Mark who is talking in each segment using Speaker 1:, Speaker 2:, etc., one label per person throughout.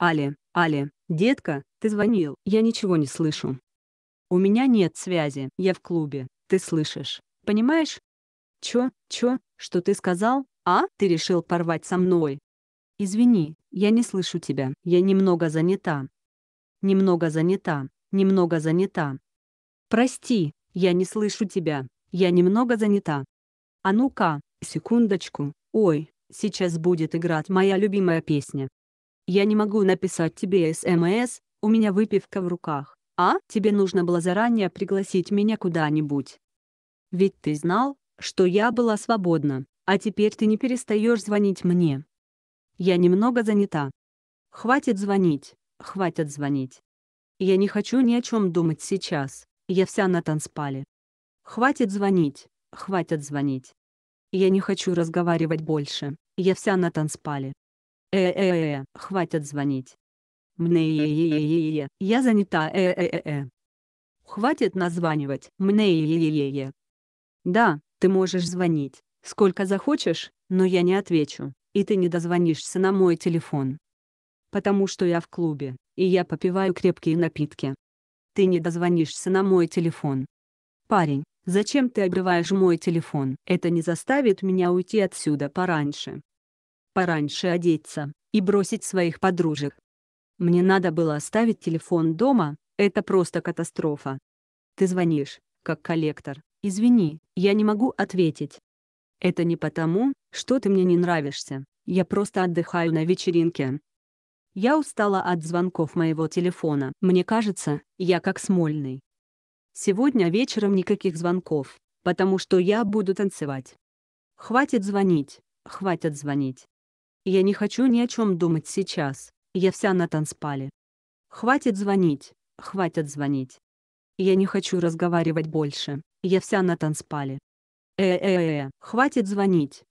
Speaker 1: «Али, Али, детка, ты звонил, я ничего не слышу». «У меня нет связи, я в клубе, ты слышишь, понимаешь?» «Чё, чё, что ты сказал, а? Ты решил порвать со мной?» «Извини, я не слышу тебя, я немного занята». «Немного занята, немного занята». «Прости, я не слышу тебя, я немного занята». «А ну-ка, секундочку, ой, сейчас будет играть моя любимая песня». Я не могу написать тебе СМС, у меня выпивка в руках. А, тебе нужно было заранее пригласить меня куда-нибудь. Ведь ты знал, что я была свободна, а теперь ты не перестаешь звонить мне. Я немного занята. Хватит звонить, хватит звонить. Я не хочу ни о чем думать сейчас, я вся на танцпале. Хватит звонить, хватит звонить. Я не хочу разговаривать больше, я вся на танцпале. Э-э-э, хватит звонить. Мне-е-е-е-е, я занята, э-э-э-э. Хватит названивать, мне-е-е-е. Да, ты можешь звонить, сколько захочешь, но я не отвечу, и ты не дозвонишься на мой телефон. Потому что я в клубе, и я попиваю крепкие напитки. Ты не дозвонишься на мой телефон. Парень, зачем ты обрываешь мой телефон? Это не заставит меня уйти отсюда пораньше, пораньше одеться, и бросить своих подружек. Мне надо было оставить телефон дома, это просто катастрофа. Ты звонишь, как коллектор, извини, я не могу ответить. Это не потому, что ты мне не нравишься, я просто отдыхаю на вечеринке. Я устала от звонков моего телефона. Мне кажется, я как смольный. Сегодня вечером никаких звонков, потому что я буду танцевать. Хватит звонить, хватит звонить. Я не хочу ни о чем думать сейчас. Я вся на танцпале. Хватит звонить. Хватит звонить. Я не хочу разговаривать больше. Я вся на танцпале. Э-э-э, хватит звонить.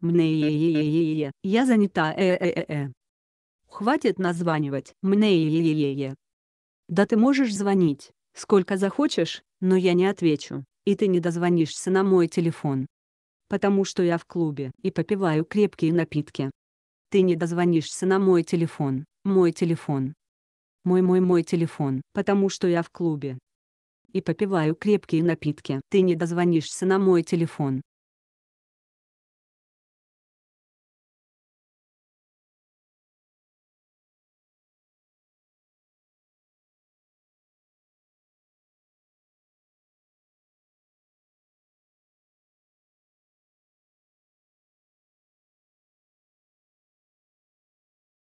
Speaker 1: Мне е е е е я занята э-э-э-э. Хватит названивать, мне е е е Да ты можешь звонить, сколько захочешь, но я не отвечу, и ты не дозвонишься на мой телефон. Потому что я в клубе и попиваю крепкие напитки. Ты не дозвонишься на мой телефон, мой телефон. Мой-мой-мой телефон, потому что я в клубе. И попиваю крепкие напитки. Ты не дозвонишься на мой телефон,